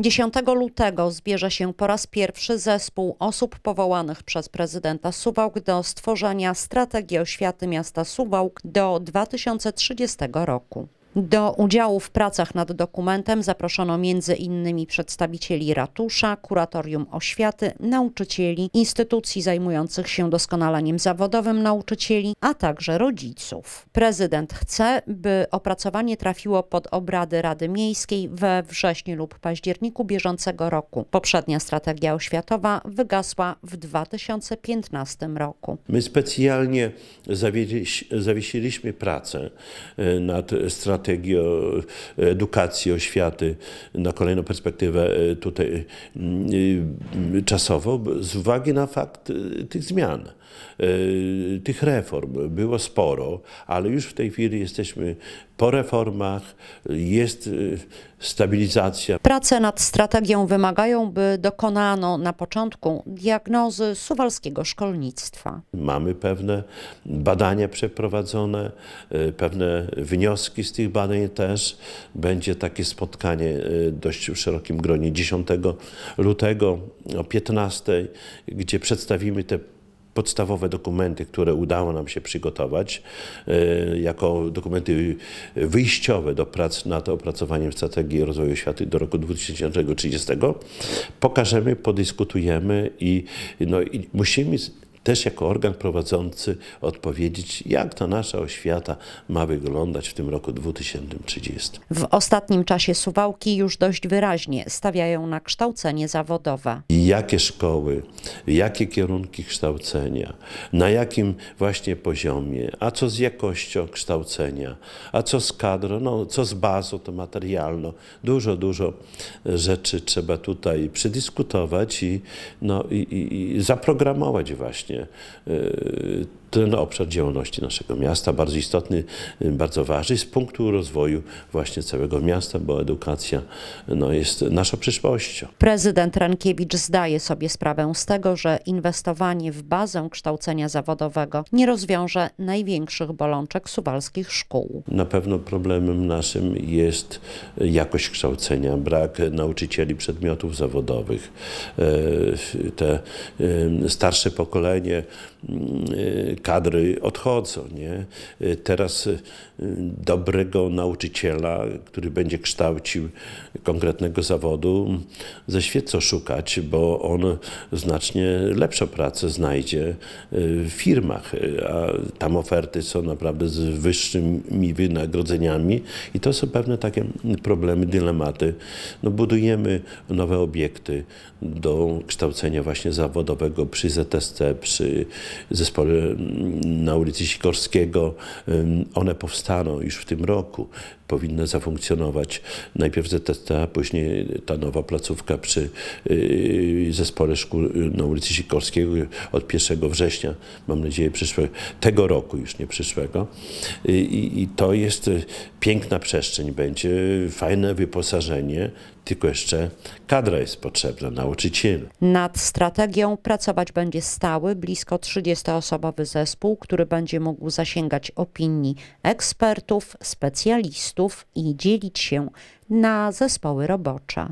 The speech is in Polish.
10 lutego zbierze się po raz pierwszy zespół osób powołanych przez prezydenta Suwałk do stworzenia strategii oświaty miasta Suwałk do 2030 roku. Do udziału w pracach nad dokumentem zaproszono m.in. przedstawicieli ratusza, kuratorium oświaty, nauczycieli, instytucji zajmujących się doskonaleniem zawodowym nauczycieli, a także rodziców. Prezydent chce, by opracowanie trafiło pod obrady Rady Miejskiej we wrześniu lub październiku bieżącego roku. Poprzednia strategia oświatowa wygasła w 2015 roku. My specjalnie zawiesiliśmy pracę e, nad strategią strategii edukacji, oświaty na kolejną perspektywę e, tutaj mm, e, czasową z uwagi na fakt e, tych zmian. Tych reform było sporo, ale już w tej chwili jesteśmy po reformach jest y, stabilizacja. Prace nad strategią wymagają, by dokonano na początku diagnozy suwalskiego szkolnictwa. Mamy pewne badania przeprowadzone, y, pewne wnioski z tych badań też. Będzie takie spotkanie y, dość w szerokim gronie 10 lutego o 15, gdzie przedstawimy te podstawowe dokumenty, które udało nam się przygotować e, jako dokumenty wyjściowe do prac nad opracowaniem strategii rozwoju świata do roku 2030, pokażemy, podyskutujemy i, no, i musimy też jako organ prowadzący odpowiedzieć, jak to nasza oświata ma wyglądać w tym roku 2030. W ostatnim czasie Suwałki już dość wyraźnie stawiają na kształcenie zawodowe. Jakie szkoły, jakie kierunki kształcenia, na jakim właśnie poziomie, a co z jakością kształcenia, a co z kadrą, no, co z bazą to materialną. Dużo, dużo rzeczy trzeba tutaj przedyskutować i, no, i, i zaprogramować właśnie właśnie y, ten obszar działalności naszego miasta, bardzo istotny, y, bardzo ważny z punktu rozwoju właśnie całego miasta, bo edukacja no, jest naszą przyszłością. Prezydent Rankiewicz zdaje sobie sprawę z tego, że inwestowanie w bazę kształcenia zawodowego nie rozwiąże największych bolączek suwalskich szkół. Na pewno problemem naszym jest jakość kształcenia, brak nauczycieli przedmiotów zawodowych. E, te starsze pokolenie mm, e, kadry odchodzą. Nie? Y, teraz y, dobrego nauczyciela, który będzie kształcił konkretnego zawodu, ze świeco szukać, bo on znacznie lepszą pracę znajdzie y, w firmach, a tam oferty są naprawdę z wyższymi wynagrodzeniami i to są pewne takie problemy, dylematy. No, budujemy nowe obiekty do kształcenia właśnie zawodowego przy ZSC, przy Zespole na ulicy Sikorskiego. One powstaną już w tym roku. Powinna zafunkcjonować najpierw ZTT, później ta nowa placówka przy y, zespole szkół y, na ulicy Sikorskiego od 1 września, mam nadzieję, przyszłego, tego roku już, nie przyszłego. Y, I, i to jest piękna przestrzeń będzie, fajne wyposażenie tylko jeszcze kadra jest potrzebna, nauczyciel. Nad strategią pracować będzie stały, blisko 30-osobowy zespół, który będzie mógł zasięgać opinii ekspertów, specjalistów i dzielić się na zespoły robocze.